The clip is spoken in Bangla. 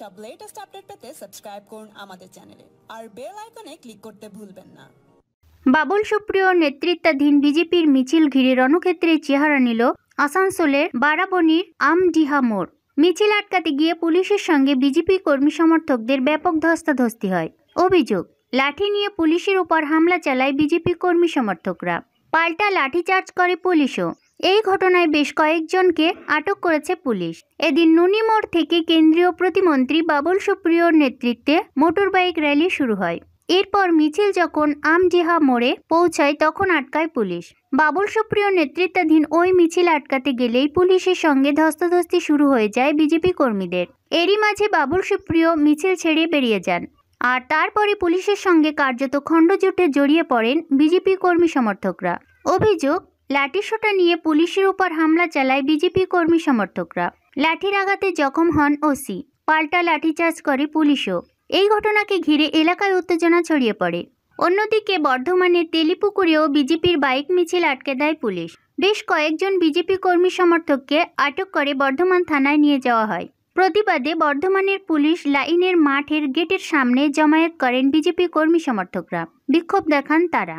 সব লেটেস্ট আপডেট পেতে সাবস্ক্রাইব করুন আমাদের চ্যানেলে আর বেল আইকনে ক্লিক করতে ভুলবেন না বাবুল সুপ্রিয়র নেতৃত্বাধীন বিজেপির মিছিল ঘিরে রণক্ষেত্রে চেহারা নিল আসানসোলের বারাবনির আমডিহা মোড় মিছিল আটকাতে গিয়ে পুলিশের সঙ্গে বিজেপি কর্মী সমর্থকদের ব্যাপক ধস্তাধস্তি হয় অভিযোগ লাঠি নিয়ে পুলিশের উপর হামলা চালায় বিজেপি কর্মী সমর্থকরা পাল্টা লাঠি চার্জ করে পুলিশও এই ঘটনায় বেশ কয়েকজনকে আটক করেছে পুলিশ এদিন নুনিমোড় থেকে কেন্দ্রীয় প্রতিমন্ত্রী বাবুল সুপ্রিয়র নেতৃত্বে মোটরবাইক র্যালি শুরু হয় এরপর মিছিল যখন আমজিহা মোড়ে পৌঁছায় তখন আটকায় পুলিশ বাবুল সুপ্রিয় নেতৃত্বাধীন ওই মিছিল আটকাতে গেলেই পুলিশের সঙ্গে ধস্তাধস্তি শুরু হয়ে যায় বিজেপি কর্মীদের এরই মাঝে বাবুল সুপ্রিয় মিছিল ছেড়ে বেরিয়ে যান আর তারপরে পুলিশের সঙ্গে কার্যত খণ্ডযুদ্ধে জড়িয়ে পড়েন বিজেপি কর্মী সমর্থকরা অভিযোগ লাঠিসোটা নিয়ে পুলিশের উপর হামলা চালায় বিজেপি কর্মী সমর্থকরা লাঠির আঘাতে জখম হন ওসি পাল্টা লাঠিচার্জ করে পুলিশও এই ঘটনাকে ঘিরে এলাকায় উত্তেজনা ছড়িয়ে পড়ে অন্যদিকে বর্ধমানের তেলিপুকুরেও বিজেপির বাইক মিছিল আটকে দেয় পুলিশ বেশ কয়েকজন বিজেপি কর্মী সমর্থককে আটক করে বর্ধমান থানায় নিয়ে যাওয়া হয় প্রতিবাদে বর্ধমানের পুলিশ লাইনের মাঠের গেটের সামনে জমায়েত করেন বিজেপি কর্মী সমর্থকরা বিক্ষোভ দেখান তারা